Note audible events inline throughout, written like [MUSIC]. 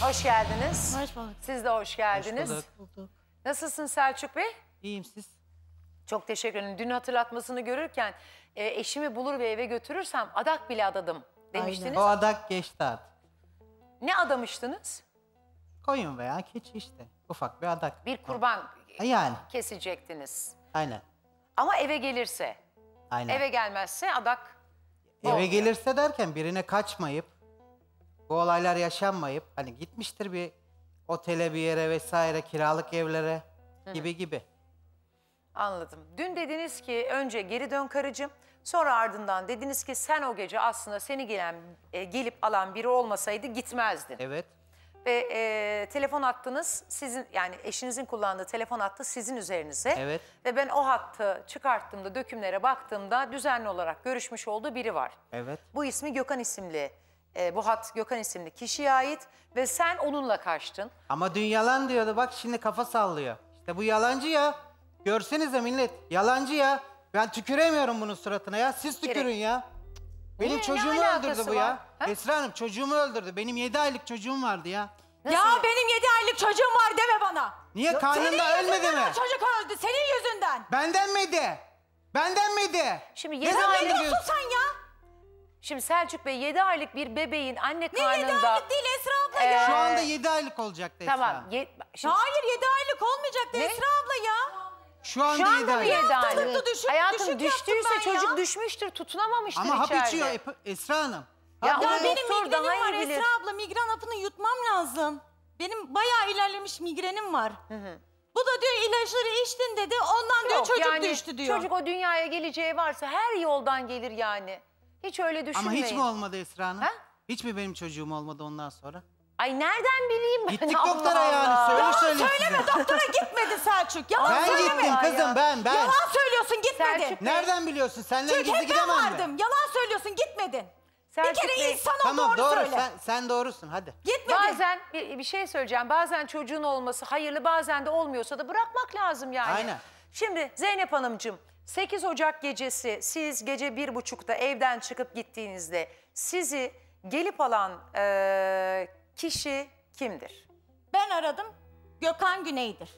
Hoş geldiniz. Hoş bulduk. Siz de hoş geldiniz. Hoş bulduk. Nasılsın Selçuk Bey? İyiyim siz? Çok teşekkür ederim. Dün hatırlatmasını görürken e, eşimi bulur ve eve götürürsem adak bile adadım demiştiniz. Aynen. O adak geçti artık. Ne adamıştınız? Koyun veya keçi işte. Ufak bir adak. Bir kurban yani. kesecektiniz. Aynen. Ama eve gelirse. Aynen. Eve gelmezse adak Eve gelirse derken birine kaçmayıp bu olaylar yaşanmayıp hani gitmiştir bir otele bir yere vesaire kiralık evlere gibi gibi. Anladım. Dün dediniz ki önce geri dön karıcığım. Sonra ardından dediniz ki sen o gece aslında seni gelen e, gelip alan biri olmasaydı gitmezdin. Evet. Ve e, telefon attınız sizin yani eşinizin kullandığı telefon attı sizin üzerinize. Evet. Ve ben o hattı çıkarttığımda dökümlere baktığımda düzenli olarak görüşmüş olduğu biri var. Evet. Bu ismi Gökhan isimli e, bu hat Gökhan isimli kişiye ait ve sen onunla kaçtın. Ama dün yalan diyordu bak şimdi kafa sallıyor. İşte bu yalancı ya. Görsenize millet yalancı ya. Ben tüküremiyorum bunun suratına ya. Siz tükürün ya. Benim Ne çocuğumu öldürdü bu ya. Ha? Esra Hanım çocuğumu öldürdü. Benim yedi aylık çocuğum vardı ya. Ya Nasıl? benim yedi aylık çocuğum var deme bana. Niye karnında ölmedi mi? o çocuk öldü senin yüzünden. Benden miydi? Benden miydi? Şimdi yedi aylık- Ne diyorsun sen ya? Şimdi Selçuk Bey 7 aylık bir bebeğin anne Ne karnında... 7 aylık değil Esra abla ya. Ee, şu anda 7 aylık olacaktı Esra. Tamam. ye- şimdi, Hayır 7 aylık olmayacaktı Ne? Esra abla ya. Şu anda, şu anda 7 aylık? aylık? Haftalıkta düşük- Hayatım düşük düştüyse çocuk ya. düşmüştür, tutunamamıştır Ama içeride. hap içiyor Esra Hanım. Ya Ya benim migrenim var bilir. Esra abla migren hapını yutmam lazım. Benim bayağı ilerlemiş migrenim var. Bu da diyor ilaçları içtin dedi ondan diyor çocuk yani düştü diyor. Çocuk o dünyaya geleceği varsa her yoldan gelir yani. Hiç öyle düşünmeyin. Ama hiç mi olmadı Esra Hanım? Ha? Hiç mi benim çocuğum olmadı ondan sonra? Ay nereden bileyim ben? Gittik Allah doktora Allah. yani söyle Yalan söyle. Söyleme size. doktora gitmedi Selçuk. Yalan ben söyleme. gittim kızım ben ben. Yalan söylüyorsun gitmedin. nereden biliyorsun? Senle Çünkü gizli gidemem ben. vardım. Yalan söylüyorsun gitmedin. Selçuk bir kere Bey. insan ol tamam, doğru, doğru söyle. Sen, sen doğrusun hadi. Gitmedin. Bazen bir, bir şey söyleyeceğim. Bazen çocuğun olması hayırlı bazen de olmuyorsa da bırakmak lazım yani. Aynen. Şimdi Zeynep Hanımcığım 8 Ocak gecesi siz gece 1.30'da evden çıkıp gittiğinizde sizi gelip alan e, kişi kimdir? Ben aradım. Gökhan Güney'dir.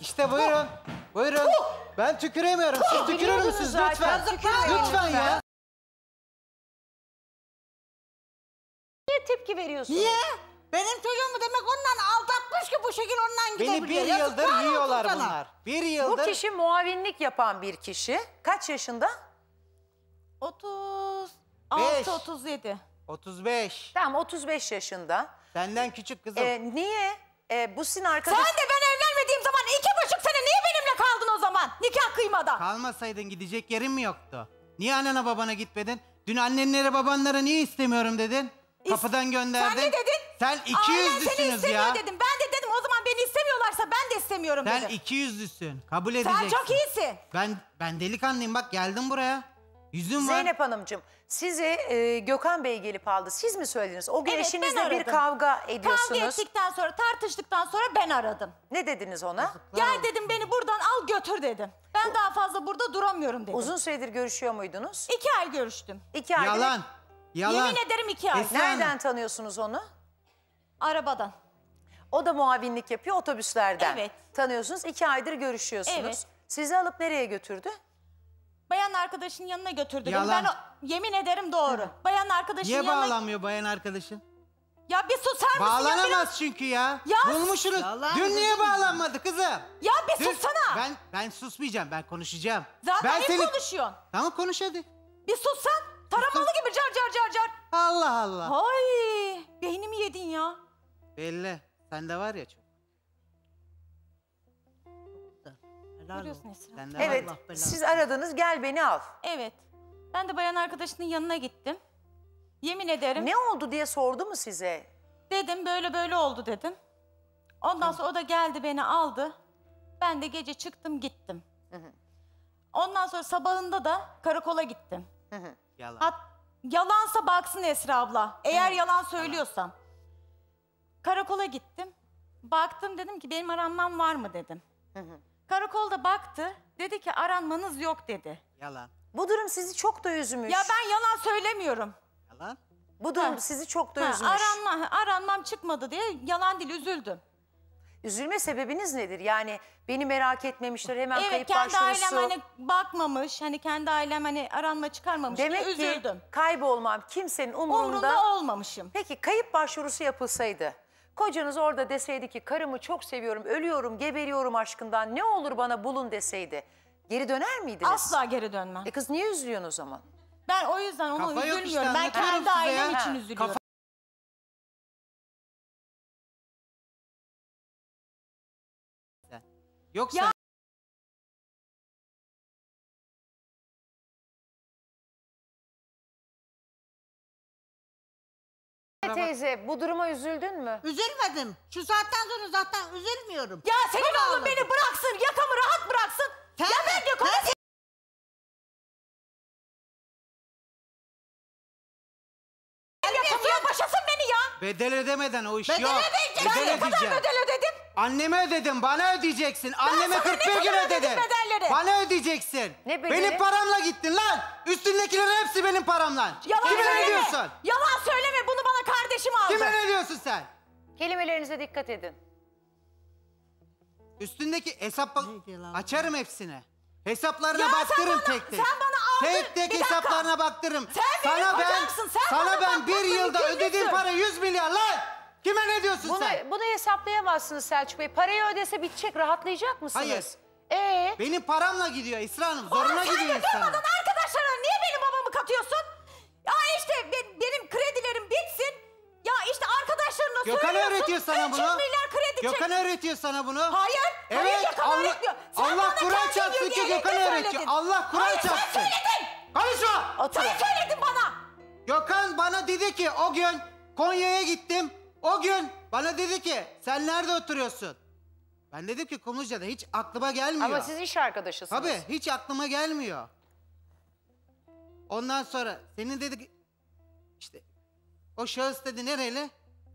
İşte buyurun. Buyurun. Ben tüküremiyorum. Siz tükürür müsünüz lütfen? Tükürmeyin Lütfen ya. Niye tepki veriyorsunuz? Niye? Benim çocuğumu demek ondan aldatmış ki bu şekil ondan Beni bir yıldır Yazıklar olsun yiyorlar sana. bunlar. Bir Bu kişi muavinlik yapan bir kişi. Kaç yaşında? 36 37. 35. Tamam 35 yaşında. Senden küçük kızım. Ee, niye? Ee, bu sizin arkadaş... Sen de ben evlenmediğim zaman iki buçuk sene niye benimle kaldın o zaman? Nikah kıymadan. Kalmasaydın gidecek yerin mi yoktu? Niye annene babana gitmedin? Dün annenlere babanlara niye istemiyorum dedin? Kapıdan gönderdin. Sen ne dedin? Sen iki Ailen yüzlüsünüz istemiyor ya. dedim. Ben de dedim o zaman beni istemiyorlarsa ben de istemiyorum Sen dedim. iki yüzlüsün. Kabul edeceksin. Sen çok iyisin. Ben ben delikanlıyım bak geldim buraya. Yüzüm var. Zeynep Hanımcığım sizi e, Gökhan Bey gelip aldı. Siz mi söylediniz? O gün Evet, bir kavga ediyorsunuz. Kavga ettikten sonra tartıştıktan sonra ben aradım. Ne dediniz ona? Gel dedim beni buradan al götür dedim. Ben daha fazla burada duramıyorum dedim. Uzun süredir görüşüyor muydunuz? İki ay görüştüm. İki ay. Yalan. Yalan. Yemin ederim iki ay. Esra Hanım, Nereden tanıyorsunuz onu? Arabadan. O da muavinlik yapıyor otobüslerden. Evet. Tanıyorsunuz iki aydır görüşüyorsunuz. Evet. Sizi alıp nereye götürdü? Bayan arkadaşın yanına götürdü. Yalan. Ben yemin ederim doğru. Bayan arkadaşın Niye yanına... bağlanmıyor bayan arkadaşın? Ya bir susar mısın? ya biraz- Bağlanamaz çünkü ya. Ya- Bulmuşsunuz. Yalan Dün niye bağlanmadı kızım? Ya bir Dün- sussana. Ben, ben susmayacağım ben konuşacağım. Zaten ben hep konuşuyorsun. Tamam konuş hadi. Bir sussan. Taramalı gibi car car car car. Allah Allah. Hayır. Belli. Sende var ya çok. Görüyorsun Evet, Allah siz aradınız gel beni al. Evet. Ben de bayan arkadaşının yanına gittim. Yemin ederim. Ne oldu diye sordu mu size? Dedim böyle böyle oldu dedim. Ondan sonra o da geldi beni aldı. Ben de gece çıktım gittim. Ondan sonra sabahında da karakola gittim. Yalan. Hat- yalansa baksın Esra abla. Eğer yalan söylüyorsam. Karakola gittim. Baktım dedim ki benim aranmam var mı dedim. Karakolda baktı. Dedi ki aranmanız yok dedi. Yalan. Bu durum sizi çok da üzmüş. Ya ben yalan söylemiyorum. Yalan. Bu durum Ha. sizi çok da Ha, üzmüş. aranma, aranmam çıkmadı diye yalan dil üzüldüm. Üzülme sebebiniz nedir? Yani beni merak etmemişler hemen evet kayıp kendi ailem hani bakmamış. Hani kendi ailem hani aranma çıkarmamış Demek diye ki üzüldüm. kaybolmam kimsenin umurunda. Umrunda olmamışım. Peki kayıp başvurusu yapılsaydı Kocanız orada deseydi ki karımı çok seviyorum, ölüyorum, geberiyorum aşkından ne olur bana bulun deseydi. Geri döner miydiniz? Asla geri dönmem. E kız niye üzülüyorsun o zaman? Ben o yüzden onu Kafa üzülmüyorum. işte, ben kendi ailem için üzülüyorum. Kafa- Yoksa Emine teyze bu duruma üzüldün mü? Üzülmedim. Şu saatten sonra zaten üzülmüyorum. Ya senin Çok oğlun ağladım. beni bıraksın. Yakamı rahat bıraksın. Sen, ya ben yakamı... Sen, yakamı başlasın beni ya. Bedel ödemeden o iş Bedel yok. ödeyeceksin. Ben ne kadar bedel ödedim? Anneme ödedim, bana ödeyeceksin. Anneme sana 41 gün kadar ödedim bedelleri? Bana ödeyeceksin. Ne bedeli? Benim paramla gittin lan. Üstündekilerin hepsi benim paramla. Yalan Kime söyleme. ödüyorsun? Yalan söyleme. Bunu bana kardeşimi aldı. Kime ne diyorsun sen? Kelimelerinize dikkat edin. Üstündeki hesap Açarım hepsine. Hesaplarına ya baktırırım bana, tek tek. Sen bana aldın. Tek tek bir hesaplarına dakika. baktırırım. Sen sana ben, sen sana ben bir yılda ödediğim para 100 milyar lan. Kime ne diyorsun bunu, sen? Bunu hesaplayamazsınız Selçuk Bey. Parayı ödese bitecek rahatlayacak mısınız? Hayır. Ee? Benim paramla gidiyor İsra Hanım. Zoruna gidiyor İsra Hanım. Durmadan yalan Gökhan öğretiyor sana bunu. 300 milyar kredi çek. öğretiyor sana bunu. Hayır. Evet, Gökhan Allah, öğretmiyor. Sen Allah Kur'an kendi çarpsın ki Gökhan öğretiyor. Allah Kur'an Hayır sen çarpsın. söyledin. Konuşma! Otur. Sen söyledin bana. Gökhan bana dedi ki o gün Konya'ya gittim. O gün bana dedi ki sen nerede oturuyorsun? Ben dedim ki Kumluca'da hiç aklıma gelmiyor. Ama siz iş arkadaşısınız. Tabii hiç aklıma gelmiyor. Ondan sonra senin dedi işte o şahıs dedi nereli?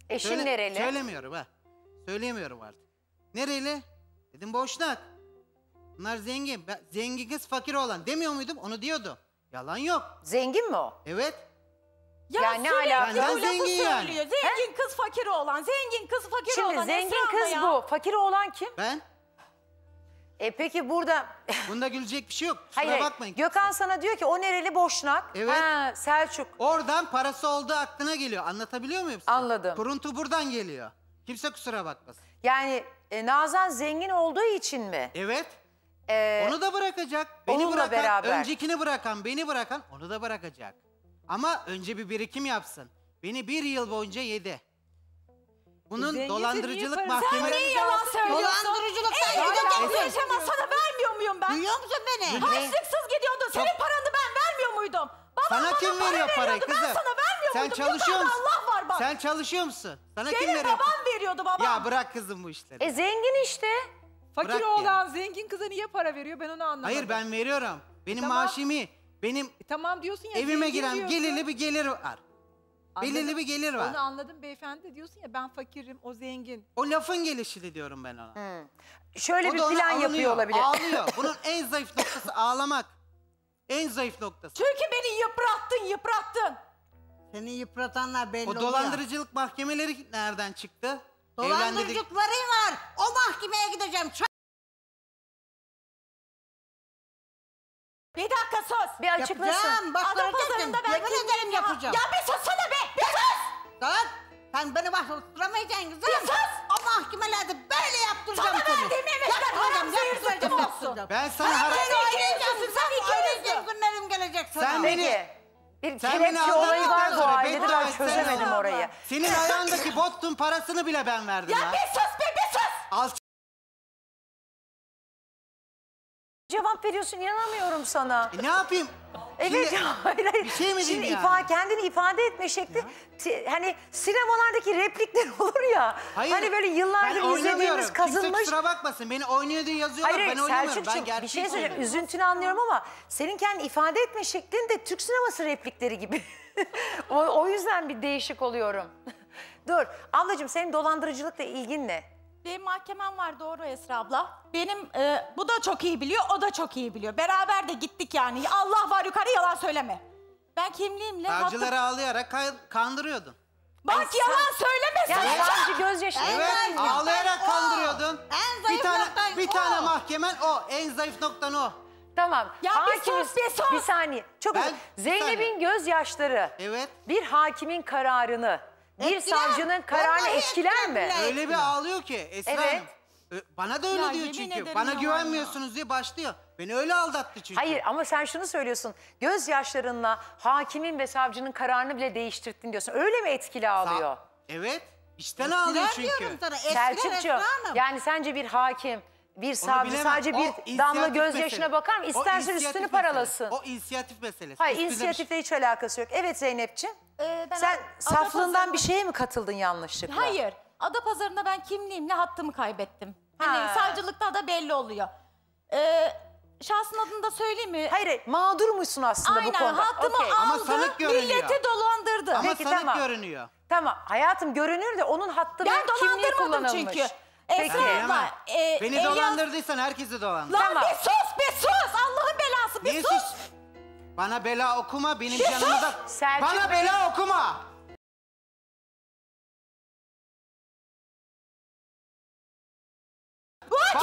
Eşin Söyle, nereli? Söylemiyorum ha. Söyleyemiyorum artık. Nereli? Dedim boşnak. Bunlar zengin. Ben, zengin kız fakir olan demiyor muydum? Onu diyordu. Yalan yok. Zengin mi o? Evet. Ya, ya ne alakası? Benden zengin yani. Zengin He? kız fakir olan, zengin kız fakir Şimdi olan. Şimdi zengin kız ya. bu. Fakir olan kim? Ben. E peki burada... [LAUGHS] Bunda gülecek bir şey yok. Kusura Hayır, bakmayın. Gökhan sana diyor ki o nereli Boşnak. Evet. Ha, Selçuk. Oradan parası olduğu aklına geliyor. Anlatabiliyor muyum size? Anladım. Kuruntu buradan geliyor. Kimse kusura bakmasın. Yani e, Nazan zengin olduğu için mi? Evet. Ee, onu da bırakacak. Beni bırakan, beraber. öncekini bırakan, beni bırakan onu da bırakacak. Ama önce bir birikim yapsın. Beni bir yıl boyunca yedi. Bunun Zengin dolandırıcılık Sen mahkeme... niye yalan söylüyorsun? Dolandırıcılıktan Ey, gidiyor, gidiyor. Yaşama sana vermiyor muyum ben? Duyuyor musun beni? Harçlıksız gidiyordun. Senin paranı ben vermiyor muydum? Baba Sana bana kim para veriyor parayı kızım? Ben sana vermiyor Sen muydum? çalışıyor musun? Allah var bak. Sen çalışıyor musun? Sana kim Senin veriyor? baban veriyordu babam. Ya bırak kızım bu işleri. E zengin işte. Fakir Bırak ya. zengin kıza niye para veriyor ben onu anlamadım. Hayır ben veriyorum. Benim e, Tamam. maaşımı, benim E tamam diyorsun ya. evime giren diyorsun. gelirli bir gelir var. Belirli bir gelir var. Onu anladım beyefendi diyorsun ya ben fakirim o zengin. O lafın gelişini diyorum ben ona. Hmm. Şöyle O bir da onu plan yapıyor olabilir. Ağlıyor. [LAUGHS] Bunun en zayıf noktası ağlamak. En zayıf noktası. Çünkü beni yıprattın, yıprattın. Seni yıpratanlar belli O oluyor. dolandırıcılık mahkemeleri nereden çıktı? Evlen dedik. var. O mahkemeye gideceğim. Bir dakika sus. Bir açıklasın. Yapacağım, Adam pazarında ben Yemin ederim yapacağım. Ya bir sus Kız, sen beni başvurtturamayacaksın kızım. Ya sus! O mahkemelerde böyle yaptıracağım Sana seni. Sana verdiğim emekler haram seyircim olsun. Ben sana haram... Sen oynayacağım, sen oynayacağım günlerim gelecek sana. Sen beni... Bir Sen kelepçe olayı var bu ailede ben çözemedim orayı. Senin ayağındaki bottun parasını bile ben verdim ya. Ya bir sus be bir sus! Alçak! Cevap veriyorsun inanamıyorum sana. E ne yapayım? Evet Şimdi, [LAUGHS] hayır hayır. Bir şey mi Şimdi yani? ifa, kendini ifade etme şekli hani sinemalardaki replikler [LAUGHS] olur ya. Hayır, hani böyle yıllardır izlediğimiz kazınmış. Kimse kusura bakmasın beni oynuyor diye yazıyorlar hayır, ben oynamıyorum. Selçuk, ben gerçek bir şey söyleyeceğim üzüntünü anlıyorum ama senin kendi ifade etme şeklin de Türk sineması replikleri gibi. [LAUGHS] o, o yüzden bir değişik oluyorum. Dur ablacığım senin dolandırıcılıkla ilgin ne? diye mahkemem var doğru Esra abla. Benim e, bu da çok iyi biliyor, o da çok iyi biliyor. Beraber de gittik yani. Allah var yukarı yalan söyleme. Ben kimliğimle... Savcıları hatta- ağlayarak kay- kandırıyordun. Bak yalan söyleme Ya sana. yalancı gözyaşı. Evet, zayıf ağlayarak o. kandırıyordun. En zayıf bir tane, noktan Bir o. tane mahkemen o, en zayıf noktan o. Tamam. Ya bir sus, bir sus. Bir saniye. Çok Ben- Zeynep'in gözyaşları Evet. bir hakimin kararını bir savcının kararını etkiler mi? Öyle bir ağlıyor ki Esra Evet. Hanım. E, bana da öyle Ya diyor çünkü. Bana güvenmiyorsunuz diye başlıyor. Beni öyle aldattı çünkü. Hayır ama sen şunu söylüyorsun. Gözyaşlarınla hakimin ve savcının kararını bile değiştirdin diyorsun. Öyle mi etkili ağlıyor? Evet. İşten ağlıyor Etkiler diyorum sana. Etkiler Esra Hanım. yani sence bir hakim bir savcı sadece bir damla inisiyatif gözyaşına meselesi. bakar mı? İsterse üstünü meselesi. paralasın. O inisiyatif meselesi. Hayır, inisiyatifle şey- hiç alakası yok. Evet Zeynep'ciğim. Ee, Sen Adapazarı- saflığından bir şeye mi katıldın yanlışlıkla? Hayır. Adapazarı'nda ben kimliğimle hattımı kaybettim. Hani ha. Hani savcılıkta da belli oluyor. Ee, şahsın adını da söyleyeyim mi? Hayır, Mağdur musun aslında bu Aynen konuda. hattımı Okey. Ama aldı, sanık milleti dolandırdı. Ama Peki, sanık tamam. görünüyor. Tamam hayatım görünür de onun hattı ve ben dolandırmadım kullanılmış. çünkü. Esra abla. E, Beni Elias- dolandırdıysan herkesi dolandır. Lan Tamam. bir sus bir sus. Allah'ın belası bir Niye sus. Bana bela okuma benim Sus! canımı da... Bana Bey- bela okuma. Ulan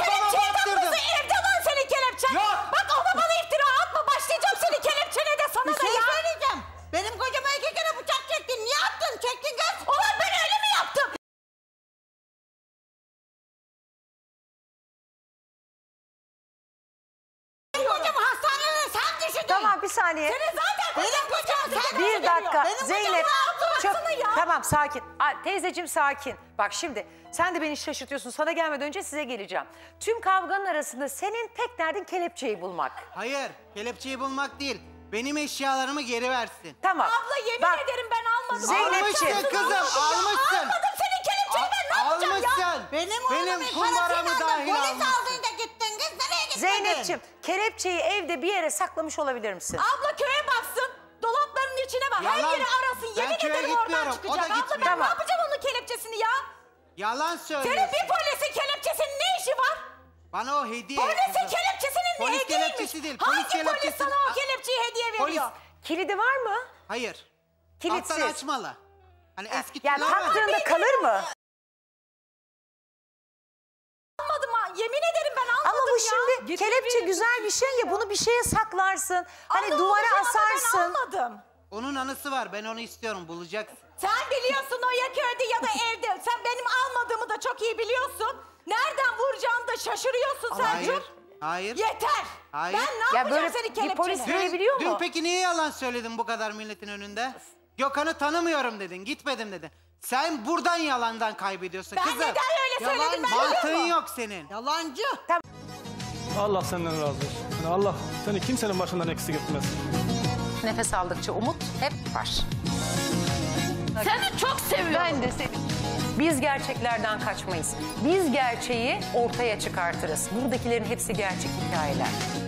saniye. Senin zaten benim bacağım Bir dakika. Zeynep. Çok, ya. Tamam sakin. A, teyzeciğim sakin. Bak şimdi sen de beni şaşırtıyorsun. Sana gelmeden önce size geleceğim. Tüm kavganın arasında senin tek derdin kelepçeyi bulmak. Hayır kelepçeyi bulmak değil. Benim eşyalarımı geri versin. Tamam. Abla yemin Bak, ederim ben almadım. Zeynep'ciğim. Almışsın kızım almışsın. Almadım senin kelepçeyi ben ne almışsın. yapacağım ya? Almışsın. Benim, benim kumaramı dahil almışsın etmedin. Zeynep'ciğim kelepçeyi evde bir yere saklamış olabilir misin? Abla köye baksın. Dolapların içine bak. Yalan. Her yeri arasın. Ben Yemin ederim oradan gitmiyorum, o çıkacak. Abla ben gitmiyor. ne yapacağım onun kelepçesini ya? Yalan Senin bir polisin kelepçesinin ne işi var? Bana o hediye. Polisin kelepçesinin ne hediyeymiş? kelepçesi değil, Hangi polis kelepçesi- sana o kelepçeyi hediye veriyor? Polis Kilidi var mı? Hayır. Kilitsiz. Alttan açmalı. Hani eski Yani tüller taktığında kalır mı? Almadım ha. Yemin ederim ben ya. şimdi Getirin kelepçe benim. güzel bir şey ya bunu bir şeye saklarsın. Hani Anne duvara olacağım ben asarsın. almadım. Onun anısı var. Ben onu istiyorum. Bulacaksın. Sen biliyorsun o ya köyde ya da evde. Sen benim almadığımı da çok iyi biliyorsun. Nereden vuracağını da şaşırıyorsun Hayır. Selçuk. Hayır. Yeter. Hayır. Ben ne Ya yapacağım böyle senin kelepçeni? bir polis görebiliyor Dün peki niye yalan söyledin bu kadar milletin önünde? Gökhan'ı tanımıyorum dedin. Gitmedim dedin. Sen buradan yalandan kaybediyorsun Ben kızım. neden öyle söyledim ben biliyor Mantığın yok senin. Yalancı. Allah senden razı olsun. Yani Allah seni kimsenin başından eksik etmez. Nefes aldıkça umut hep var. Seni çok seviyorum. Ben de seni. Biz gerçeklerden kaçmayız. Biz gerçeği ortaya çıkartırız. Buradakilerin hepsi gerçek hikayeler.